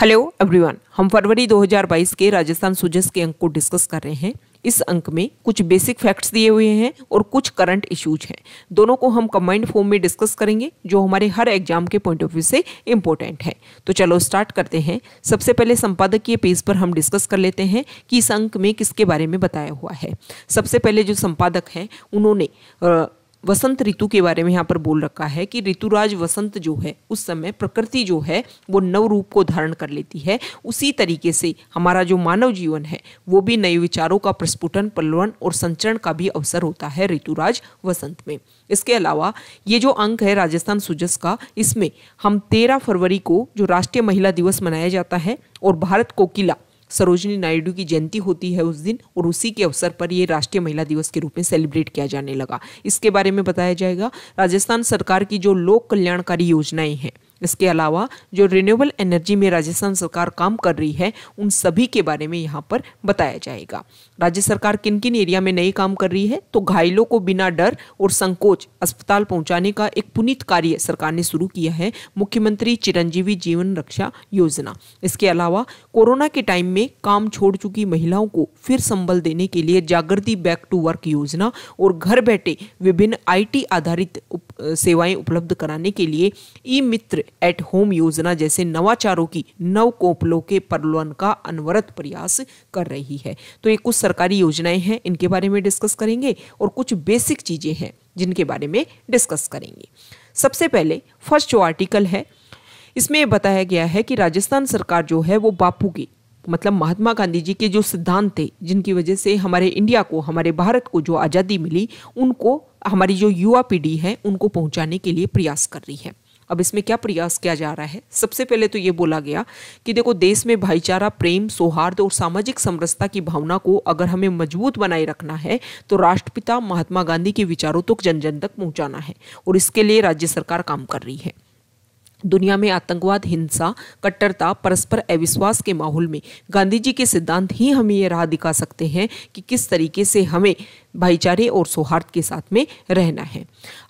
Hello everyone हम फरवरी 2022 के राजस्थान सूजस के अंक को डिस्कस कर रहे हैं इस अंक में कुछ बेसिक फैक्ट्स दिए हुए हैं और कुछ करंट इश्यूज हैं दोनों को हम कम्बाइंड फॉर्म में डिस्कस करेंगे जो हमारे हर एग्जाम के पॉइंट ऑफ व्यू से इम्पोर्टेंट है तो चलो स्टार्ट करते हैं सबसे पहले संपादकीय पेज पर हम डिस्कस कर लेते हैं कि इस अंक में किसके बारे में बताया हुआ है सबसे पहले जो संपादक हैं उन्होंने वसंत ऋतु के बारे में यहाँ पर बोल रखा है कि ऋतुराज वसंत जो है उस समय प्रकृति जो है वो नव रूप को धारण कर लेती है उसी तरीके से हमारा जो मानव जीवन है वो भी नए विचारों का प्रस्फुटन पल्लवन और संचरण का भी अवसर होता है ऋतुराज वसंत में इसके अलावा ये जो अंक है राजस्थान सुजस का इसमें हम तेरह फरवरी को जो राष्ट्रीय महिला दिवस मनाया जाता है और भारत को किला सरोजनी नायडू की जयंती होती है उस दिन और उसी के अवसर पर ये राष्ट्रीय महिला दिवस के रूप में सेलिब्रेट किया जाने लगा इसके बारे में बताया जाएगा राजस्थान सरकार की जो लोक कल्याणकारी योजनाएं हैं इसके अलावा जो रिन्यूएबल एनर्जी में राजस्थान सरकार काम कर रही है उन सभी के बारे में यहाँ पर बताया जाएगा राज्य सरकार किन किन एरिया में नए काम कर रही है तो घायलों को बिना डर और संकोच अस्पताल पहुंचाने का एक पुनीत कार्य सरकार ने शुरू किया है मुख्यमंत्री चिरंजीवी जीवन रक्षा योजना इसके अलावा कोरोना के टाइम में काम छोड़ चुकी महिलाओं को फिर संबल देने के लिए जागृति बैक टू वर्क योजना और घर बैठे विभिन्न आई आधारित उप, सेवाएं उपलब्ध कराने के लिए ई मित्र एट होम योजना जैसे नवाचारों की नव कोपलों के परलोन का अनवरत प्रयास कर रही है तो ये कुछ सरकारी योजनाएं हैं इनके बारे में डिस्कस करेंगे और कुछ बेसिक चीज़ें हैं जिनके बारे में डिस्कस करेंगे सबसे पहले फर्स्ट जो आर्टिकल है इसमें बताया गया है कि राजस्थान सरकार जो है वो बापू की मतलब महात्मा गांधी जी के जो सिद्धांत थे जिनकी वजह से हमारे इंडिया को हमारे भारत को जो आज़ादी मिली उनको हमारी जो युवा पीढ़ी है उनको पहुंचाने के लिए प्रयास कर रही है अब इसमें क्या प्रयास किया जा रहा है सबसे पहले तो ये बोला गया कि देखो देश में भाईचारा प्रेम सौहार्द और सामाजिक समरसता की भावना को अगर हमें मजबूत बनाए रखना है तो राष्ट्रपिता महात्मा गांधी के विचारों तक तो जन जन तक पहुंचाना है और इसके लिए राज्य सरकार काम कर रही है दुनिया में आतंकवाद हिंसा कट्टरता परस्पर अविश्वास के माहौल में गांधी जी के सिद्धांत ही हमें ये राह दिखा सकते हैं कि किस तरीके से हमें भाईचारे और सौहार्द के साथ में रहना है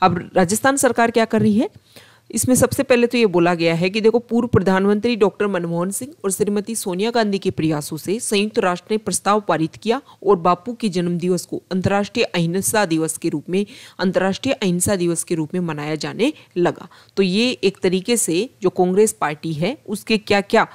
अब राजस्थान सरकार क्या कर रही है इसमें सबसे पहले तो ये बोला गया है कि देखो पूर्व प्रधानमंत्री डॉक्टर मनमोहन सिंह और श्रीमती सोनिया गांधी के प्रयासों से संयुक्त राष्ट्र ने प्रस्ताव पारित किया और बापू के जन्म दिवस को अंतर्राष्ट्रीय अहिंसा दिवस के रूप में अंतर्राष्ट्रीय अहिंसा दिवस के रूप में मनाया जाने लगा तो ये एक तरीके से जो कांग्रेस पार्टी है उसके क्या क्या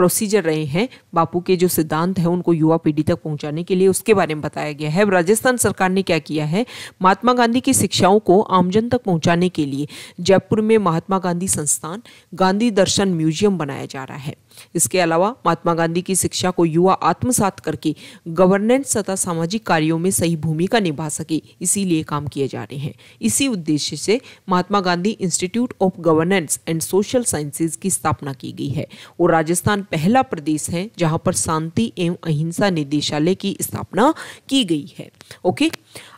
प्रोसीजर रहे हैं बापू के जो सिद्धांत हैं उनको युवा पीढ़ी तक पहुंचाने के लिए उसके बारे में बताया गया है राजस्थान सरकार ने क्या किया है महात्मा गांधी की शिक्षाओं को आमजन तक पहुंचाने के लिए जयपुर में महात्मा गांधी संस्थान गांधी दर्शन म्यूजियम बनाया जा रहा है इसके अलावा महात्मा गांधी की शिक्षा को युवा आत्मसात करके गवर्नेंस तथा सामाजिक कार्यों में सही भूमिका निभा सके इसीलिए काम किए जा रहे हैं इसी उद्देश्य से Mahatma Gandhi institute of governance and social sciences की स्थापना की गई है और राजस्थान पहला प्रदेश है जहां पर शांति एवं अहिंसा निदेशालय की स्थापना की गई है ओके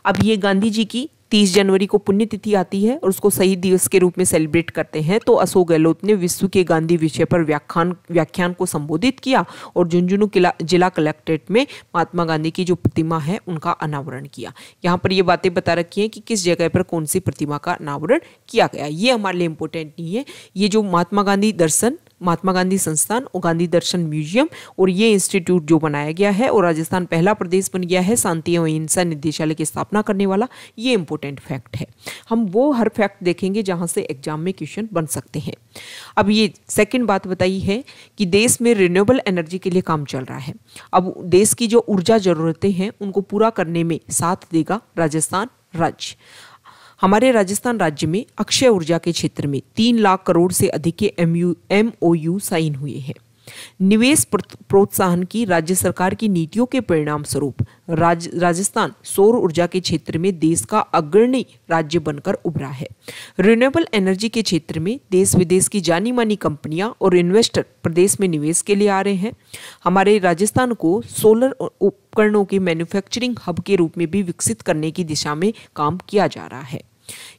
अब ये गांधी जी की तीस जनवरी को पुण्यतिथि आती है और उसको शहीद दिवस के रूप में सेलिब्रेट करते हैं तो अशोक गहलोत ने विश्व के गांधी विषय पर व्याख्यान व्याख्यान को संबोधित किया और झुंझुनू किला जिला कलेक्ट्रेट में महात्मा गांधी की जो प्रतिमा है उनका अनावरण किया यहाँ पर ये बातें बता रखी हैं कि किस जगह पर कौन सी प्रतिमा का अनावरण किया गया ये हमारे लिए इम्पोर्टेंट नहीं है ये जो महात्मा गांधी दर्शन महात्मा गांधी संस्थान और गांधी दर्शन म्यूजियम और ये इंस्टीट्यूट जो बनाया गया है और राजस्थान पहला प्रदेश बन गया है शांति एवं हिंसा निदेशालय की स्थापना करने वाला ये इंपॉर्टेंट फैक्ट है हम वो हर फैक्ट देखेंगे जहाँ से एग्जाम में क्वेश्चन बन सकते हैं अब ये सेकेंड बात बताई है कि देश में रिन्यूएबल एनर्जी के लिए काम चल रहा है अब देश की जो ऊर्जा ज़रूरतें हैं उनको पूरा करने में साथ देगा राजस्थान राज्य हमारे राजस्थान राज्य में अक्षय ऊर्जा के क्षेत्र में तीन लाख करोड़ से अधिक के एम यू साइन हुए हैं निवेश प्रोत्साहन की राज्य सरकार की नीतियों के परिणाम स्वरूप राज, राजस्थान सौर ऊर्जा के क्षेत्र में देश का अग्रणी राज्य बनकर उभरा है रिन्यूएबल एनर्जी के क्षेत्र में देश विदेश की जानी मानी कंपनियां और इन्वेस्टर प्रदेश में निवेश के लिए आ रहे हैं हमारे राजस्थान को सोलर उपकरणों के मैन्युफैक्चरिंग हब के रूप में भी विकसित करने की दिशा में काम किया जा रहा है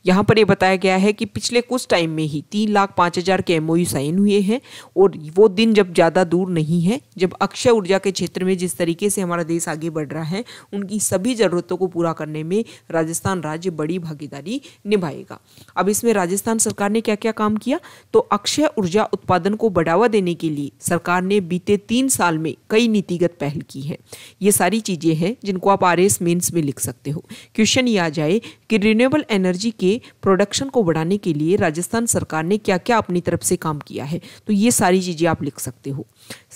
यहाँ पर यह बताया गया है कि पिछले कुछ टाइम में ही तीन लाख पाँच हज़ार के एम साइन हुए हैं और वो दिन जब ज़्यादा दूर नहीं है जब अक्षय ऊर्जा के क्षेत्र में जिस तरीके से हमारा देश आगे बढ़ रहा है उनकी सभी ज़रूरतों को पूरा करने में राजस्थान राज्य बड़ी भागीदारी निभाएगा अब इसमें राजस्थान सरकार ने क्या क्या काम किया तो अक्षय ऊर्जा उत्पादन को बढ़ावा देने के लिए सरकार ने बीते तीन साल में कई नीतिगत पहल की है ये सारी चीज़ें हैं जिनको आप आर एस में लिख सकते हो क्वेश्चन ये आ जाए कि रिन्यूएबल एनर्जी एनर्जी के प्रोडक्शन को बढ़ाने के लिए राजस्थान सरकार ने क्या क्या अपनी तरफ से काम किया है तो ये सारी चीज़ें आप लिख सकते हो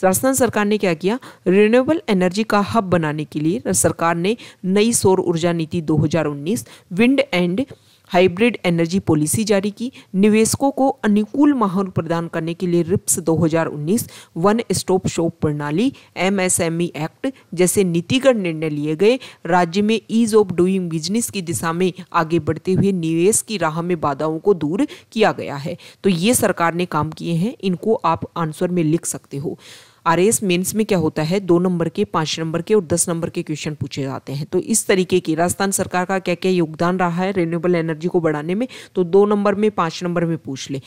राजस्थान सरकार ने क्या किया रिन्यूएबल एनर्जी का हब बनाने के लिए सरकार ने नई सौर ऊर्जा नीति 2019 wind and hybrid energy policy जारी की निवेशकों को अनुकूल माहौल प्रदान करने के लिए रिप्स 2019 वन स्टॉप शॉप प्रणाली एमएसएमई एक्ट जैसे नीतिगत निर्णय लिए गए राज्य में ईज ऑफ डूइंग बिजनेस की दिशा में आगे बढ़ते हुए निवेश की राह में बाधाओं को दूर किया गया है तो ये सरकार ने काम किए हैं इनको आप आंसर में लिख सकते हो आर एस में क्या होता है दो नंबर के पाँच नंबर के और दस नंबर के क्वेश्चन पूछे जाते हैं तो इस तरीके की राजस्थान सरकार का क्या क्या योगदान रहा है रिन्यूएबल एनर्जी को बढ़ाने में तो दो नंबर में पाँच नंबर में पूछ ले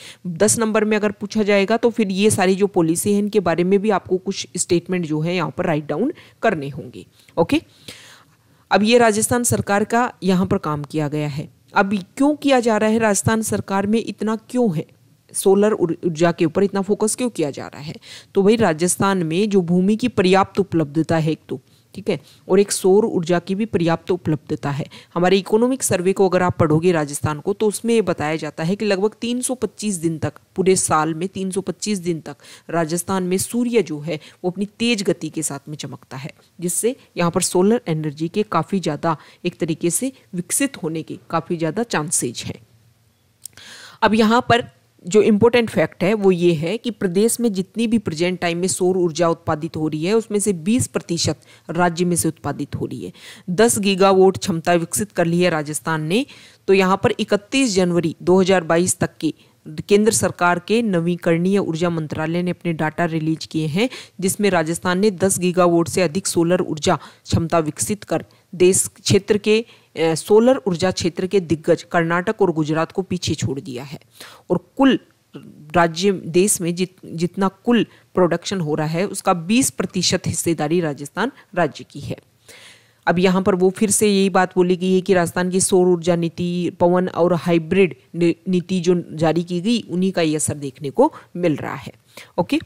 दस नंबर में अगर पूछा जाएगा तो फिर ये सारी जो पॉलिसी है इनके बारे में भी आपको कुछ स्टेटमेंट जो है यहाँ पर राइट डाउन करने होंगे ओके अब ये राजस्थान सरकार का यहाँ पर काम किया गया है अब क्यों किया जा रहा है राजस्थान सरकार में इतना क्यों है सोलर ऊर्जा के ऊपर इतना फोकस क्यों किया जा रहा है तो भाई राजस्थान में जो भूमि की पर्याप्त उपलब्धता है एक तो ठीक है और एक सौर ऊर्जा की भी पर्याप्त उपलब्धता है हमारे इकोनॉमिक सर्वे को अगर आप पढ़ोगे राजस्थान को तो उसमें ये बताया जाता है कि लगभग 325 दिन तक पूरे साल में 325 दिन तक राजस्थान में सूर्य जो है वो अपनी तेज गति के साथ में चमकता है जिससे यहाँ पर सोलर एनर्जी के काफ़ी ज़्यादा एक तरीके से विकसित होने के काफ़ी ज़्यादा चांसेज हैं अब यहाँ पर जो इम्पोर्टेंट फैक्ट है वो ये है कि प्रदेश में जितनी भी प्रेजेंट टाइम में सौर ऊर्जा उत्पादित हो रही है उसमें से 20 प्रतिशत राज्य में से उत्पादित हो रही है 10 गीगावोट क्षमता विकसित कर ली है राजस्थान ने तो यहाँ पर 31 जनवरी 2022 तक की केंद्र सरकार के नवीकरणीय ऊर्जा मंत्रालय ने अपने डाटा रिलीज किए हैं जिसमें राजस्थान ने 10 गीगावोट से अधिक सोलर ऊर्जा क्षमता विकसित कर देश क्षेत्र के सोलर ऊर्जा क्षेत्र के दिग्गज कर्नाटक और गुजरात को पीछे छोड़ दिया है और कुल राज्य देश में जित जितना कुल प्रोडक्शन हो रहा है उसका 20 प्रतिशत हिस्सेदारी राजस्थान राज्य की है अब यहाँ पर वो फिर से यही बात बोली गई है कि राजस्थान की सौर ऊर्जा नीति पवन और हाइब्रिड नीति जो जारी की गई उन्हीं का ये असर देखने को मिल रहा है ओके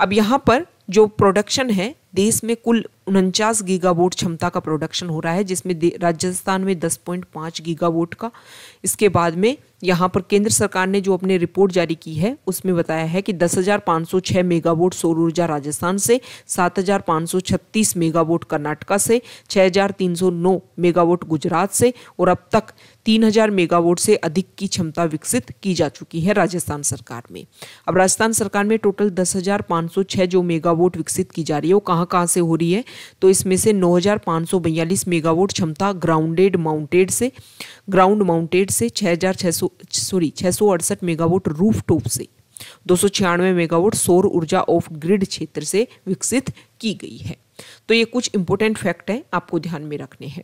अब यहाँ पर जो प्रोडक्शन है देश में कुल उनचास गीगावोट क्षमता का प्रोडक्शन हो रहा है जिसमें राजस्थान में दस पॉइंट पाँच गीगावोट का इसके बाद में यहाँ पर केंद्र सरकार ने जो अपने रिपोर्ट जारी की है उसमें बताया है कि दस हजार पाँच सौ छः मेगावोट सौर ऊर्जा राजस्थान से सात हजार पाँच सौ छत्तीस मेगावोट कर्नाटका से छः हजार तीन सौ नौ मेगावोट गुजरात से और अब तक तीन हजार मेगावोट से अधिक की क्षमता विकसित की जा चुकी है राजस्थान सरकार में अब राजस्थान सरकार में टोटल 10,506 जो मेगावोट विकसित की जा रही है वो कहाँ कहाँ कहाँ से हो रही है तो इसमें से नौ मेगावाट क्षमता ग्राउंडेड माउंटेड से ग्राउंड माउंटेड से छः सॉरी छः मेगावाट रूफ टॉप से दो मेगावाट सौर ऊर्जा ऑफ ग्रिड क्षेत्र से विकसित की गई है तो ये कुछ इंपॉर्टेंट फैक्ट हैं आपको ध्यान में रखने हैं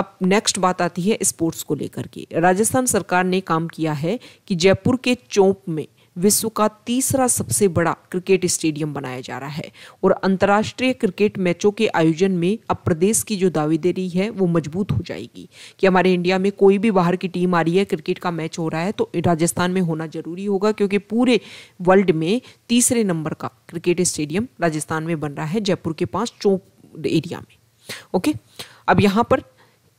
अब नेक्स्ट बात आती है स्पोर्ट्स को लेकर के राजस्थान सरकार ने काम किया है कि जयपुर के चौंप में विश्व का तीसरा सबसे बड़ा क्रिकेट स्टेडियम बनाया जा रहा है और अंतर्राष्ट्रीय क्रिकेट मैचों के आयोजन में अब प्रदेश की जो दावेदारी है वो मजबूत हो जाएगी कि हमारे इंडिया में कोई भी बाहर की टीम आ रही है क्रिकेट का मैच हो रहा है तो राजस्थान में होना जरूरी होगा क्योंकि पूरे वर्ल्ड में तीसरे नंबर का क्रिकेट स्टेडियम राजस्थान में बन रहा है जयपुर के पास चौक एरिया में ओके अब यहाँ पर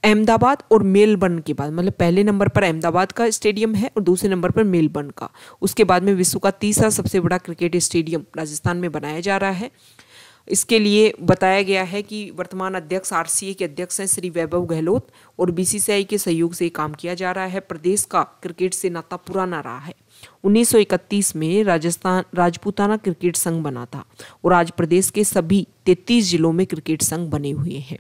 अहमदाबाद और मेलबर्न के बाद मतलब पहले नंबर पर अहमदाबाद का स्टेडियम है और दूसरे नंबर पर मेलबर्न का उसके बाद में विश्व का तीसरा सबसे बड़ा क्रिकेट स्टेडियम राजस्थान में बनाया जा रहा है इसके लिए बताया गया है कि वर्तमान अध्यक्ष आर के अध्यक्ष हैं श्री वैभव गहलोत और बी के सहयोग से काम किया जा रहा है प्रदेश का क्रिकेट से नाता पुराना रहा है 1931 में राजस्थान राजपूताना क्रिकेट संघ बना था और आज प्रदेश के सभी 33 जिलों में क्रिकेट संघ बने हुए हैं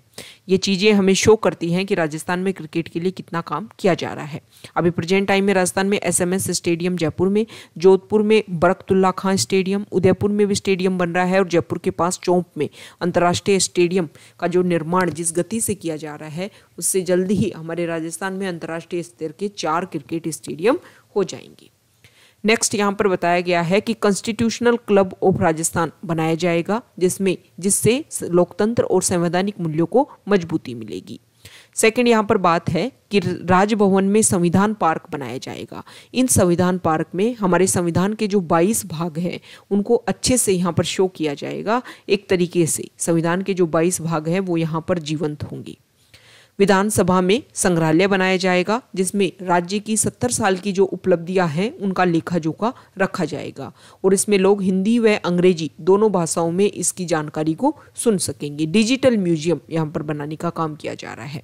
ये चीज़ें हमें शो करती हैं कि राजस्थान में क्रिकेट के लिए कितना काम किया जा रहा है अभी प्रेजेंट टाइम में राजस्थान में एसएमएस स्टेडियम जयपुर में जोधपुर में बरकतुल्ला खां स्टेडियम उदयपुर में भी स्टेडियम बन रहा है और जयपुर के पास चौंप में अंतर्राष्ट्रीय स्टेडियम का जो निर्माण जिस गति से किया जा रहा है उससे जल्द ही हमारे राजस्थान में अंतर्राष्ट्रीय स्तर के चार क्रिकेट स्टेडियम हो जाएंगे नेक्स्ट यहाँ पर बताया गया है कि कॉन्स्टिट्यूशनल क्लब ऑफ राजस्थान बनाया जाएगा जिसमें जिससे लोकतंत्र और संवैधानिक मूल्यों को मजबूती मिलेगी सेकेंड यहाँ पर बात है कि राजभवन में संविधान पार्क बनाया जाएगा इन संविधान पार्क में हमारे संविधान के जो 22 भाग हैं उनको अच्छे से यहाँ पर शो किया जाएगा एक तरीके से संविधान के जो 22 भाग हैं वो यहाँ पर जीवंत होंगे विधानसभा में संग्रहालय बनाया जाएगा जिसमें राज्य की सत्तर साल की जो उपलब्धियां हैं उनका लेखा जोखा रखा जाएगा और इसमें लोग हिंदी व अंग्रेजी दोनों भाषाओं में इसकी जानकारी को सुन सकेंगे डिजिटल म्यूजियम यहाँ पर बनाने का काम किया जा रहा है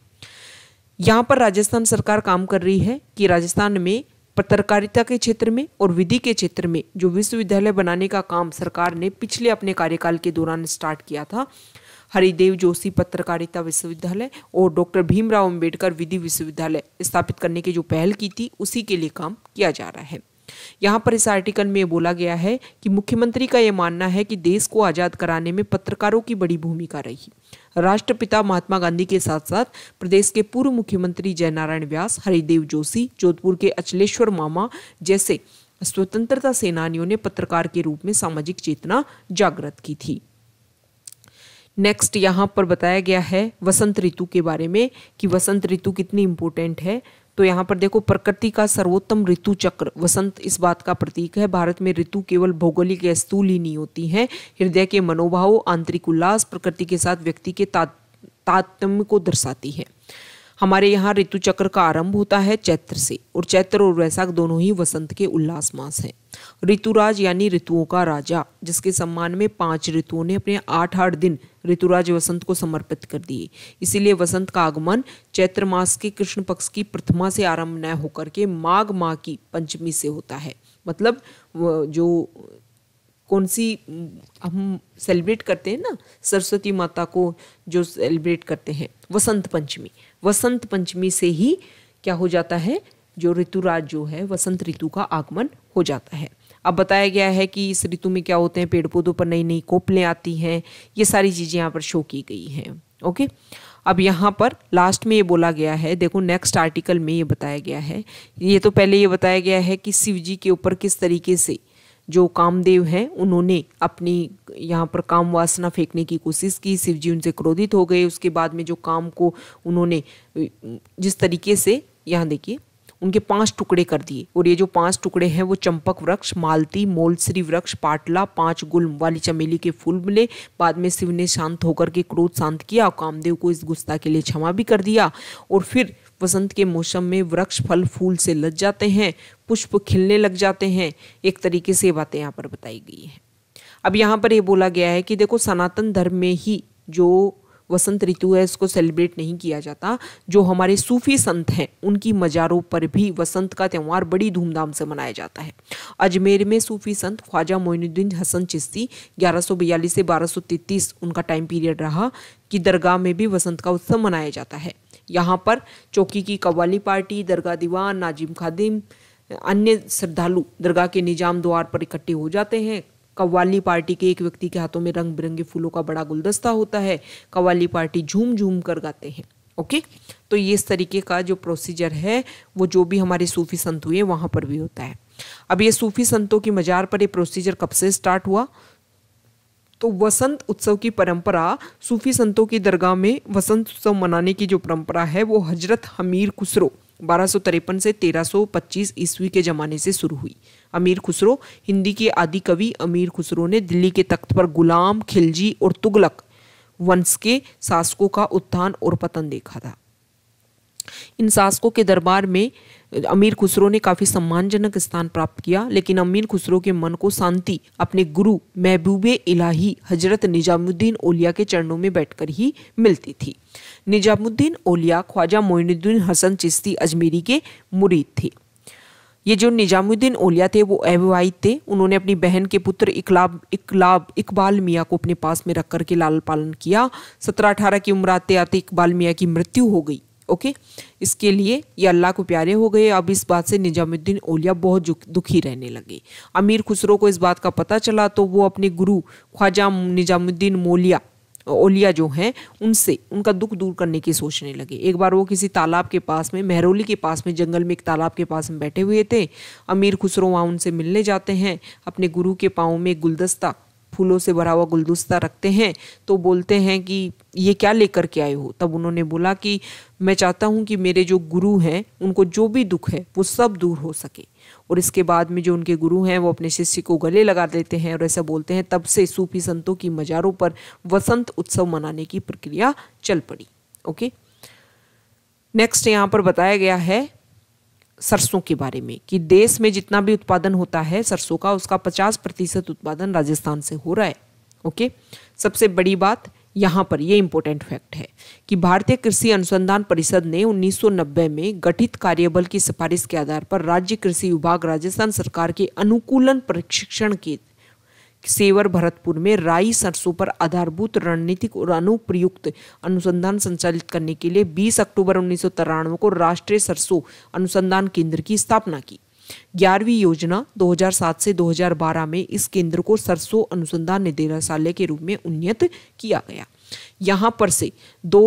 यहाँ पर राजस्थान सरकार काम कर रही है कि राजस्थान में पत्रकारिता के क्षेत्र में और विधि के क्षेत्र में जो विश्वविद्यालय बनाने का काम सरकार ने पिछले अपने कार्यकाल के दौरान स्टार्ट किया था हरिदेव जोशी पत्रकारिता विश्वविद्यालय और डॉक्टर भीमराव अम्बेडकर विधि विश्वविद्यालय स्थापित करने की जो पहल की थी उसी के लिए काम किया जा रहा है यहाँ पर इस आर्टिकल में बोला गया है कि मुख्यमंत्री का यह मानना है कि देश को आज़ाद कराने में पत्रकारों की बड़ी भूमिका रही राष्ट्रपिता महात्मा गांधी के साथ साथ प्रदेश के पूर्व मुख्यमंत्री जयनारायण व्यास हरिदेव जोशी जोधपुर के अचलेश्वर मामा जैसे स्वतंत्रता सेनानियों ने पत्रकार के रूप में सामाजिक चेतना जागृत की थी नेक्स्ट यहाँ पर बताया गया है वसंत ऋतु के बारे में कि वसंत ऋतु कितनी इम्पोर्टेंट है तो यहाँ पर देखो प्रकृति का सर्वोत्तम ऋतु चक्र वसंत इस बात का प्रतीक है भारत में ऋतु केवल भौगोलिक के स्थूल ही नहीं होती हैं हृदय के मनोभाव आंतरिक उल्लास प्रकृति के साथ व्यक्ति के तात्म्य को दर्शाती है हमारे यहाँ ऋतु चक्र का आरंभ होता है चैत्र से और चैत्र और वैशाख दोनों ही वसंत के उल्लास मास हैं ऋतुराज यानी ऋतुओं का राजा जिसके सम्मान में पांच ऋतुओं ने अपने आठ आठ दिन ऋतुराज वसंत को समर्पित कर दिए इसीलिए वसंत का आगमन चैत्र मास के कृष्ण पक्ष की प्रथमा से आरंभ न होकर के माघ माह की पंचमी से होता है मतलब जो कौन सी हम सेलिब्रेट करते हैं ना सरस्वती माता को जो सेलिब्रेट करते हैं वसंत पंचमी वसंत पंचमी से ही क्या हो जाता है जो ऋतुराज जो है वसंत ऋतु का आगमन हो जाता है अब बताया गया है कि इस ऋतु में क्या होते हैं पेड़ पौधों पर नई नई कोपलें आती हैं ये सारी चीज़ें यहाँ पर शो की गई हैं ओके अब यहाँ पर लास्ट में ये बोला गया है देखो नेक्स्ट आर्टिकल में ये बताया गया है ये तो पहले ये बताया गया है कि शिव जी के ऊपर किस तरीके से जो कामदेव हैं उन्होंने अपनी यहाँ पर काम वासना फेंकने की कोशिश की शिव जी उनसे क्रोधित हो गए उसके बाद में जो काम को उन्होंने जिस तरीके से यहाँ देखिए उनके पांच टुकड़े कर दिए और ये जो पांच टुकड़े हैं वो चंपक वृक्ष मालती मोलश्री वृक्ष पाटला पांच गुलम वाली चमेली के फूल मिले बाद में शिव ने शांत होकर के क्रोध शांत किया और कामदेव को इस गुस्सा के लिए क्षमा भी कर दिया और फिर वसंत के मौसम में वृक्ष फल फूल से लज जाते हैं पुष्प खिलने लग जाते हैं एक तरीके से बातें यहाँ पर बताई गई हैं अब यहाँ पर ये बोला गया है कि देखो सनातन धर्म में ही जो वसंत ऋतु है इसको सेलिब्रेट नहीं किया जाता जो हमारे सूफी संत हैं उनकी मज़ारों पर भी वसंत का त्यौहार बड़ी धूमधाम से मनाया जाता है अजमेर में सूफी संत ख्वाजा मोइनुद्दीन हसन चिश्ती ग्यारह से बारह उनका टाइम पीरियड रहा कि दरगाह में भी वसंत का उत्सव मनाया जाता है यहाँ पर चौकी की कवाली पार्टी दरगाह दीवान नाजिम खादिम अन्य श्रद्धालु दरगाह के निजाम द्वार पर इकट्ठे हो जाते हैं कव्वाली पार्टी के एक व्यक्ति के हाथों में रंग बिरंगे फूलों का बड़ा गुलदस्ता होता है कव्वाली पार्टी झूम झूम कर गाते हैं ओके तो ये इस तरीके का जो प्रोसीजर है वो जो भी हमारे सूफी संत हुए वहाँ पर भी होता है अब ये सूफी संतों की मजार पर ये प्रोसीजर कब से स्टार्ट हुआ तो वसंत उत्सव की परंपरा सूफी संतों की दरगाह में वसंत उत्सव मनाने की जो परंपरा है वो हजरत हमीर खुसरो बारह से 1325 ईस्वी के ज़माने से शुरू हुई अमीर खुसरो हिंदी के आदि कवि अमीर खुसरो ने दिल्ली के तख्त पर गुलाम खिलजी और तुगलक वंश के शासकों का उत्थान और पतन देखा था इन शासकों के दरबार में अमीर खुसरो ने काफ़ी सम्मानजनक स्थान प्राप्त किया लेकिन अमीर खुसरो के मन को शांति अपने गुरु महबूब इलाही हजरत निजामुद्दीन ओलिया के चरणों में बैठकर ही मिलती थी निजामुद्दीन ओलिया ख्वाजा मोइनुद्दीन हसन चिश्ती अजमेरी के मुरीद थे ये जो निजामुद्दीन ओलिया थे वो अविवाहित थे उन्होंने अपनी बहन के पुत्र इकलाब इकलाब इकबाल मियाँ को अपने पास में रख करके लाल पालन किया सत्रह अठारह की उम्र आते आते इकबाल मियाँ की मृत्यु हो गई ओके इसके लिए ये अल्लाह को प्यारे हो गए अब इस बात से निजामुद्दीन ओलिया बहुत दुखी रहने लगे अमीर खुसरो को इस बात का पता चला तो वो अपने गुरु ख्वाजा निजामुद्दीन मोलिया ओलिया जो हैं उनसे उनका दुख दूर करने की सोचने लगे एक बार वो किसी तालाब के पास में मेहरोली के पास में जंगल में एक तालाब के पास में बैठे हुए थे अमीर खुसरो वहाँ उनसे मिलने जाते हैं अपने गुरु के पाँव में गुलदस्ता फूलों से भरा हुआ गुलदस्ता रखते हैं तो बोलते हैं कि ये क्या लेकर के आए हो तब उन्होंने बोला कि मैं चाहता हूँ कि मेरे जो गुरु हैं उनको जो भी दुख है वो सब दूर हो सके और इसके बाद में जो उनके गुरु हैं वो अपने शिष्य को गले लगा देते हैं और ऐसा बोलते हैं तब से सूफी संतों की मज़ारों पर वसंत उत्सव मनाने की प्रक्रिया चल पड़ी ओके नेक्स्ट यहाँ पर बताया गया है सरसों के बारे में कि देश में जितना भी उत्पादन होता है सरसों का उसका पचास प्रतिशत उत्पादन राजस्थान से हो रहा है ओके सबसे बड़ी बात यहाँ पर ये इम्पोर्टेंट फैक्ट है कि भारतीय कृषि अनुसंधान परिषद ने 1990 में गठित कार्यबल की सिफारिश के आधार पर राज्य कृषि विभाग राजस्थान सरकार के अनुकूलन प्रशिक्षण के सेवर भरतपुर में राई सरसों पर आधारभूत रणनीतिक और अनुप्रयुक्त अनुसंधान संचालित करने के लिए 20 अक्टूबर उन्नीस को राष्ट्रीय सरसों अनुसंधान केंद्र की स्थापना की ग्यारहवीं योजना 2007 से 2012 में इस केंद्र को सरसों अनुसंधान निदेशालय के रूप में उन्नत किया गया यहाँ पर से दो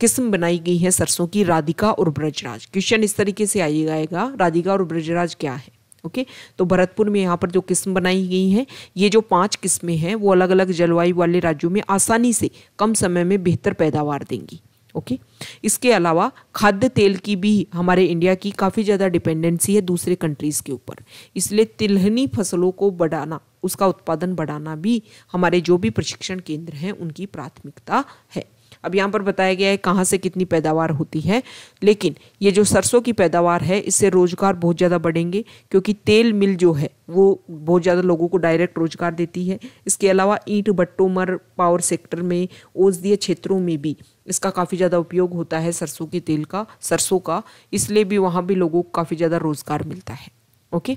किस्म बनाई गई है सरसों की राधिका और ब्रजराज क्वेश्चन इस तरीके से जाएगा राधिका और ब्रजराज क्या है ओके okay? तो भरतपुर में यहाँ पर जो किस्म बनाई गई हैं ये जो पांच किस्में हैं वो अलग अलग जलवायु वाले राज्यों में आसानी से कम समय में बेहतर पैदावार देंगी ओके इसके अलावा खाद्य तेल की भी हमारे इंडिया की काफ़ी ज़्यादा डिपेंडेंसी है दूसरे कंट्रीज़ के ऊपर इसलिए तिलहनी फसलों को बढ़ाना उसका उत्पादन बढ़ाना भी हमारे जो भी प्रशिक्षण केंद्र हैं उनकी प्राथमिकता है अब यहाँ पर बताया गया है कहाँ से कितनी पैदावार होती है लेकिन ये जो सरसों की पैदावार है इससे रोज़गार बहुत ज़्यादा बढ़ेंगे क्योंकि तेल मिल जो है वो बहुत ज़्यादा लोगों को डायरेक्ट रोज़गार देती है इसके अलावा ईंट भट्टोमर पावर सेक्टर में औषधीय क्षेत्रों में भी इसका काफ़ी ज़्यादा उपयोग होता है सरसों के तेल का सरसों का इसलिए भी वहाँ भी लोगों को काफ़ी ज़्यादा रोज़गार मिलता है ओके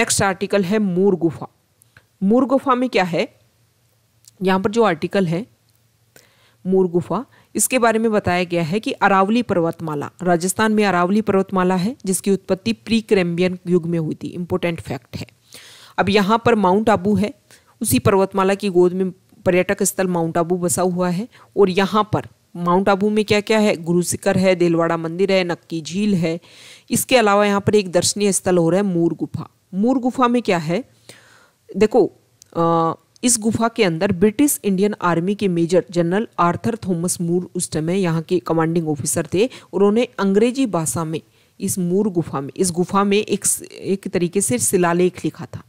नेक्स्ट आर्टिकल है मूर गुफा मूर गुफा में क्या है यहाँ पर जो आर्टिकल है मोर गुफा इसके बारे में बताया गया है कि अरावली पर्वतमाला राजस्थान में अरावली पर्वतमाला है जिसकी उत्पत्ति प्री क्रेम्बियन युग में हुई थी इम्पोर्टेंट फैक्ट है अब यहाँ पर माउंट आबू है उसी पर्वतमाला की गोद में पर्यटक स्थल माउंट आबू बसा हुआ है और यहाँ पर माउंट आबू में क्या क्या है गुरु शिखर है देलवाड़ा मंदिर है नक्की झील है इसके अलावा यहाँ पर एक दर्शनीय स्थल हो रहा है मूर गुफा मूर गुफा में क्या है देखो आ, इस गुफा के अंदर ब्रिटिश इंडियन आर्मी के major general Arthur Thomas Moore उस समय यहाँ के कमांडिंग ऑफिसर थे उन्होंने अंग्रेजी भाषा में इस मूर गुफा में इस गुफा में एक एक तरीके से शिलालेख लिखा था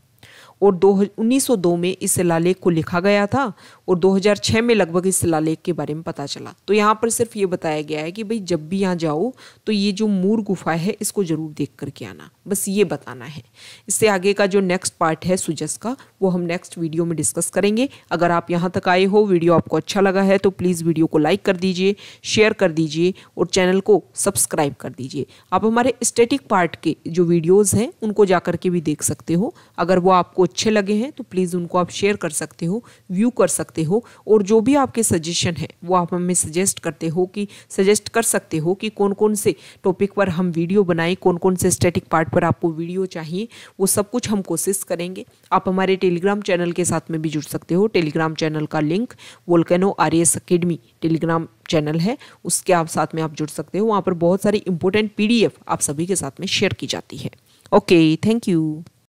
और दो 1902 में इस शिलालेख को लिखा गया था और 2006 में लगभग इस शिलालेख के बारे में पता चला तो यहाँ पर सिर्फ ये बताया गया है कि भाई जब भी यहाँ जाओ तो ये जो मूर गुफा है इसको ज़रूर देख करके आना बस ये बताना है इससे आगे का जो नेक्स्ट पार्ट है सुजस का वो हम नेक्स्ट वीडियो में डिस्कस करेंगे अगर आप यहाँ तक आए हो वीडियो आपको अच्छा लगा है तो प्लीज़ वीडियो को लाइक कर दीजिए शेयर कर दीजिए और चैनल को सब्सक्राइब कर दीजिए आप हमारे स्टेटिक पार्ट के जो वीडियोज़ हैं उनको जा के भी देख सकते हो अगर वो आपको अच्छे लगे हैं तो प्लीज़ उनको आप शेयर कर सकते हो व्यू कर सकते हो और जो भी आपके सजेशन है वो आप हमें सजेस्ट करते हो कि सजेस्ट कर सकते हो कि कौन कौन से टॉपिक पर हम वीडियो बनाएं कौन कौन से स्टेटिक पार्ट पर आपको वीडियो चाहिए वो सब कुछ हम कोशिश करेंगे आप हमारे टेलीग्राम चैनल के साथ में भी जुड़ सकते हो टेलीग्राम चैनल का link Volcano R S Academy Telegram channel है उसके आप साथ में आप जुड़ सकते हो वहाँ पर बहुत सारी इंपॉर्टेंट पी आप सभी के साथ में शेयर की जाती है ओके थैंक यू